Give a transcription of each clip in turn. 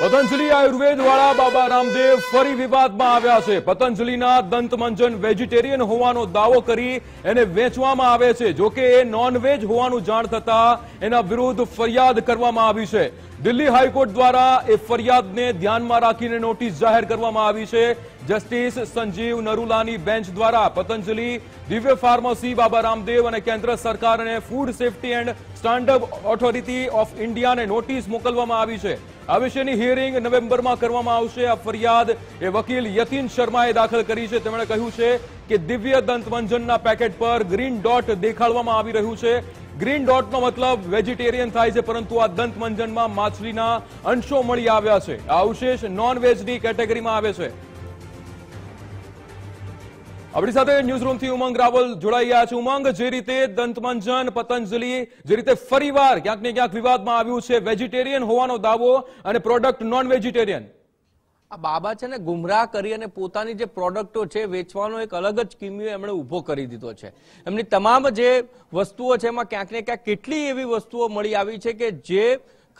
પતંજલિ આયુર્વેદ વાળા બાબા રામદેવ ફરી વિવાદમાં આવ્યા છે પતંજલિના દંતમંજન વેજીટેરિયન હોવાનો દાવો કરી એને વેચવામાં આવે છે જોકે એ નોનવેજ હોવાનું જાણ થતા એના વિરુદ્ધ ફરિયાદ કરવામાં આવી છે દિલ્હી હાઈકોર્ટ દ્વારા એ ફરિયાદને ધ્યાનમાં રાખીને નોટિસ જાહેર કરવામાં આવી છે જસ્ટિસ સંજીવ નરૂલાની બેન્ચ દ્વારા પતંજલિ દિવ્ય ફાર્મસી બાબા રામદેવ અને કેન્દ્ર સરકારને food safety and standards authority of ઇન્ડિયાને નોટિસ મોકલવામાં આવી છે આ વિશેની હિયરિંગ નવેમ્બરમાં કરવામાં આવશે આ ફરિયાદ એ વકીલ યતીન શર્માએ દાખલ કરી છે તેમણે કહ્યું છે કે દિવ્ય દંતમંજનના પેકેટ પર ગ્રીન ડોટ દેખાડવામાં આવી રહ્યું છે ગ્રીન ડોટનો મતલબ વેજીટેરિયન થાય છે પરંતુ આ દંતમંજનમાં માછલીના અંશો મળી આવ્યા છે આ અવશેષ નોન વેજની કેટેગરીમાં આવે છે આપણી સાથે ન્યૂઝરૂમથી ઉમંગ રાવલ જોડાઈ ગયા છે ઉમંગ જે રીતે દંતમંજન પતંજલિ જે રીતે ફરીવાર ક્યાંક ને ક્યાંક વિવાદમાં આવ્યું છે વેજીટેરિયન હોવાનો દાવો અને પ્રોડક્ટ નોન વેજીટેરિયન આ બાબા છે ને ગુમરાહ કરી અને પોતાની જે પ્રોડક્ટો છે વેચવાનો એક અલગ જ કિમિયો એમણે ઊભો કરી દીધો છે એમની તમામ જે વસ્તુઓ છે એમાં ક્યાંક ને ક્યાંક કેટલી એવી વસ્તુઓ મળી આવી છે કે જે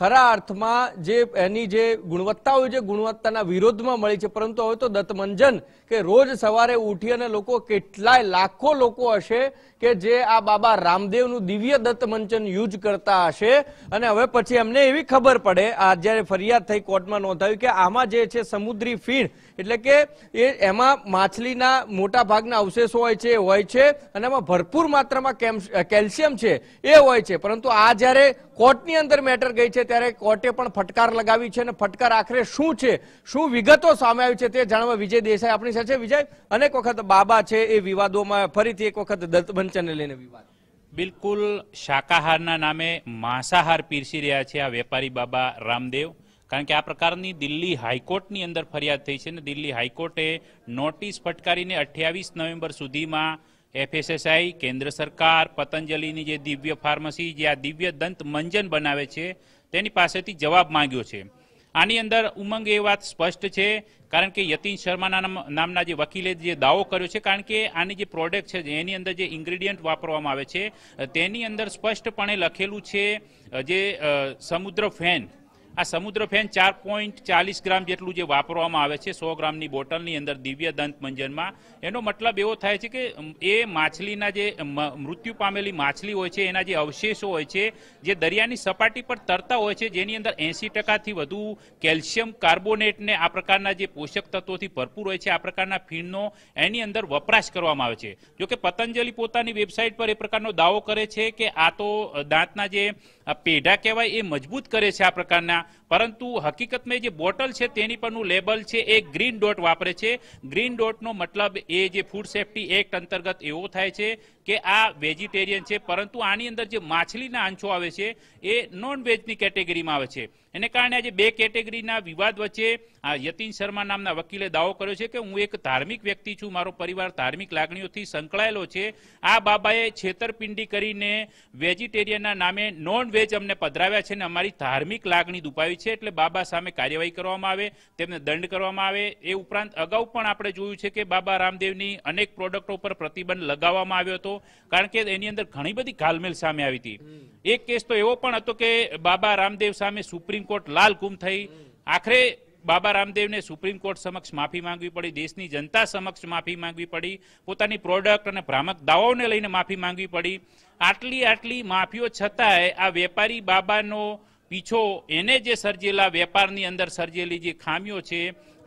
ખરા અર્થમાં જે એની જે ગુણવત્તા હોય છે ગુણવત્તાના વિરોધમાં મળી છે પરંતુ હવે તો દત્તમંજન કે રોજ સવારે ઉઠી અને લોકો કેટલાય લાખો લોકો હશે કે જે આ બાબા રામદેવનું દિવ્ય દત્તમંચન યુઝ કરતા હશે અને હવે પછી એમને એવી ખબર પડે આ જ્યારે ફરિયાદ થઈ કોર્ટમાં નોંધાવી કે આમાં જે છે સમુદ્રી ફીણ એટલે કે એ એમાં માછલીના મોટા ભાગના અવશેષો હોય છે હોય છે અને એમાં ભરપૂર માત્રામાં કેલ્શિયમ છે એ હોય છે પરંતુ આ જ્યારે કોર્ટની અંદર મેટર ગઈ છે ત્યારે કોર્ટે પણ ફટકાર લગાવી છે અને ફટકાર આખરે શું છે શું વિગતો સામે આવી છે તે જાણવા વિજય દેસાઈ આપણી સાથે વિજય અનેક વખત બાબા છે એ વિવાદોમાં ફરીથી એક વખત દત્તભંચનને લઈને વિવાદ બિલકુલ શાકાહારના નામે માંસાહાર પીરસી રહ્યા છે આ વેપારી બાબા રામદેવ કારણ કે આ પ્રકારની દિલ્હી હાઈકોર્ટની અંદર ફરિયાદ થઈ છે ને દિલ્હી હાઈકોર્ટે નોટિસ ફટકારીને અઠ્યાવીસ નવેમ્બર સુધીમાં એફએસએસઆઈ કેન્દ્ર સરકાર પતંજલિની જે દિવ્ય ફાર્મસી જે આ દિવ્ય દંત મંજન બનાવે છે તેની પાસેથી જવાબ માંગ્યો છે આની અંદર ઉમંગ એ વાત સ્પષ્ટ છે કારણ કે યતીન શર્માના નામના જે વકીલે જે દાવો કર્યો છે કારણ કે આની જે પ્રોડક્ટ છે એની અંદર જે ઇન્ગ્રેડિયન્ટ વાપરવામાં આવે છે તેની અંદર સ્પષ્ટપણે લખેલું છે જે સમુદ્ર ફેન આ સમુદ્ર ફેન ચાર પોઈન્ટ ચાલીસ ગ્રામ જેટલું જે વાપરવામાં આવે છે સો ગ્રામની બોટલની અંદર દિવ્ય દંત મંજનમાં એનો મતલબ એવો થાય છે કે એ માછલીના જે મૃત્યુ પામેલી માછલી હોય છે એના જે અવશેષો હોય છે જે દરિયાની સપાટી પર તરતા હોય છે જેની અંદર એંસી ટકાથી વધુ કેલ્શિયમ કાર્બોનેટને આ પ્રકારના જે પોષક તત્વોથી ભરપૂર હોય છે આ પ્રકારના ફીણનો એની અંદર વપરાશ કરવામાં આવે છે જોકે પતંજલિ પોતાની વેબસાઇટ પર એ પ્રકારનો દાવો કરે છે કે આ તો દાંતના જે પેઢા કહેવાય એ મજબૂત કરે છે આ પ્રકારના પરંતુ હકીકતમાં જે બોટલ છે તેની પરનું લેબલ છે એ ગ્રીન ડોટ વાપરે છે ગ્રીન ડોટનો મતલબ એ જે ફૂડ સેફ્ટી એક્ટ અંતર્ગત એવો થાય છે કે આ વેજીટેરિયન છે પરંતુ આની અંદર જે માછલીના આંછો આવે છે એ નોન વેજની કેટેગરીમાં આવે છે એને કારણે આજે બે કેટેગરીના વિવાદ વચ્ચે આ યતીન શર્મા નામના વકીલે દાવો કર્યો છે કે હું એક ધાર્મિક વ્યક્તિ છું મારો પરિવાર ધાર્મિક લાગણીઓથી સંકળાયેલો છે આ બાબાએ છેતરપિંડી કરીને વેજીટેરિયનના નામે નોન વેજ અમને પધરાવ્યા છે અને અમારી ધાર્મિક લાગણી દુપાવી છે એટલે બાબા સામે કાર્યવાહી કરવામાં આવે તેમને દંડ કરવામાં આવે એ ઉપરાંત અગાઉ પણ આપણે જોયું છે કે બાબા રામદેવની અનેક પ્રોડક્ટો પર પ્રતિબંધ લગાવવામાં આવ્યો હતો કારણ કે એની અંદર ઘણી બધી ઘાલમેલ સામે આવી હતી એક કેસ તો એવો પણ હતો કે બાબા રામદેવ સામે સુપ્રીમ કોર્ટ લાલ કુમ થઈ આખરે બાબા રામદેવને સુપ્રીમ કોર્ટ સમક્ષ માફી માંગવી પડી દેશની જનતા સમક્ષ માફી માંગવી પડી પોતાની પ્રોડક્ટ અને ભ્રામક દાવાઓને લઈને માફી માંગવી પડી આટલી આટલી માફીઓ છતાંય આ વેપારી બાબાનો પીછો એને જે સર્જેલા વેપારની અંદર સર્જેલી જે ખામીઓ છે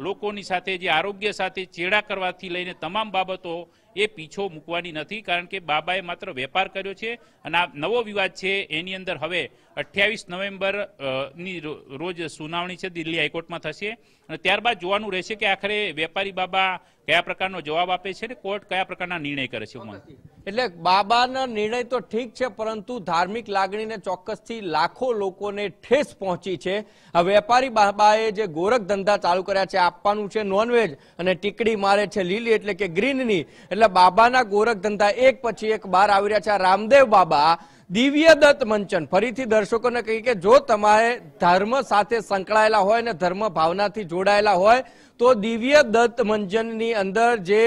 લોકોની સાથે જે આરોગ્ય સાથે ચેડા કરવાથી લઈને તમામ બાબતો એ પીછો મૂકવાની નથી કારણ કે બાબાએ માત્ર વેપાર કર્યો છે અને આ નવો વિવાદ છે એની અંદર હવે અઠ્યાવીસ નવેમ્બર ની રોજ સુનાવણી છે દિલ્હી હાઈકોર્ટમાં થશે અને ત્યારબાદ જોવાનું રહેશે કે આખરે વેપારી બાબા કયા પ્રકારનો જવાબ આપે છે ને કોર્ટ કયા પ્રકારના નિર્ણય કરે છે એટલે બાબાના નિર્ણય તો ઠીક છે પરંતુ ધાર્મિક લાગણીને ચોક્કસથી લાખો લોકોને ઠેસ પહોંચી છે આ વેપારી બાબાએ જે ગોરખ ધંધા ચાલુ કર્યા છે આપવાનું છે નોનવેજ અને ટીકડી મારે છે લીલી એટલે કે ગ્રીનની એટલે બાબાના ગોરખ ધંધા એક પછી એક બહાર આવી રહ્યા છે રામદેવ બાબા દિવ્ય દત્ત મંચન ફરીથી દર્શકોને કહી કે જો તમારે ધર્મ સાથે સંકળાયેલા હોય અને ધર્મ ભાવનાથી જોડાયેલા હોય તો દિવ્ય દત્ત મંચનની અંદર જે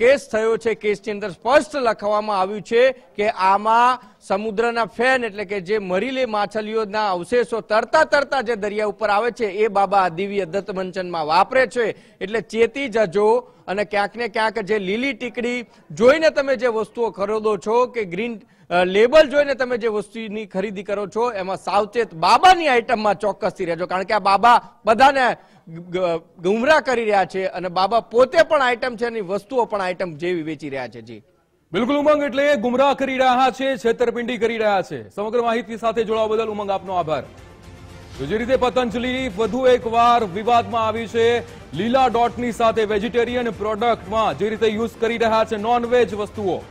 કેસ થયો છે કેસની અંદર સ્પષ્ટ લખવામાં આવ્યું છે કે આમાં સમુદ્રના ફેન એટલે કે જે મરીલી માછલીઓના અવશેષો તરતા તરતા જે દરિયા ઉપર આવે છે એ બાબા દિવ્ય દત્ત મંચનમાં વાપરે છે એટલે ચેતી જજો અને ક્યાંક ને ક્યાંક જે લીલી ટીકડી જોઈને તમે જે વસ્તુઓ ખરીદો છો કે ગ્રીન લેબલ જોઈને તમે જે વસ્તુની ખરીદી કરો છો એમાં સાવચેત બાબાની આઈટમમાં ચોક્કસથી રહેજો કારણ કે આ બાબા બધાને ગુમરા કરી રહ્યા છે અને બાબા પોતે પણ આઈટમ છે એની વસ્તુઓ પણ આઈટમ જેવી વેચી રહ્યા છે જી બિલકુલ ઉમંગ એટલે ગુમરાહ કરી રહ્યા છે છેતરપિંડી કરી રહ્યા છે સમગ્ર માહિતી સાથે જોડાવા બદલ ઉમંગ આપનો આભાર જે રીતે પતંજલિ વધુ એકવાર વિવાદમાં આવી છે લીલા ડોટની સાથે વેજીટેરિયન પ્રોડક્ટમાં જે રીતે યુઝ કરી રહ્યા છે નોનવેજ વસ્તુઓ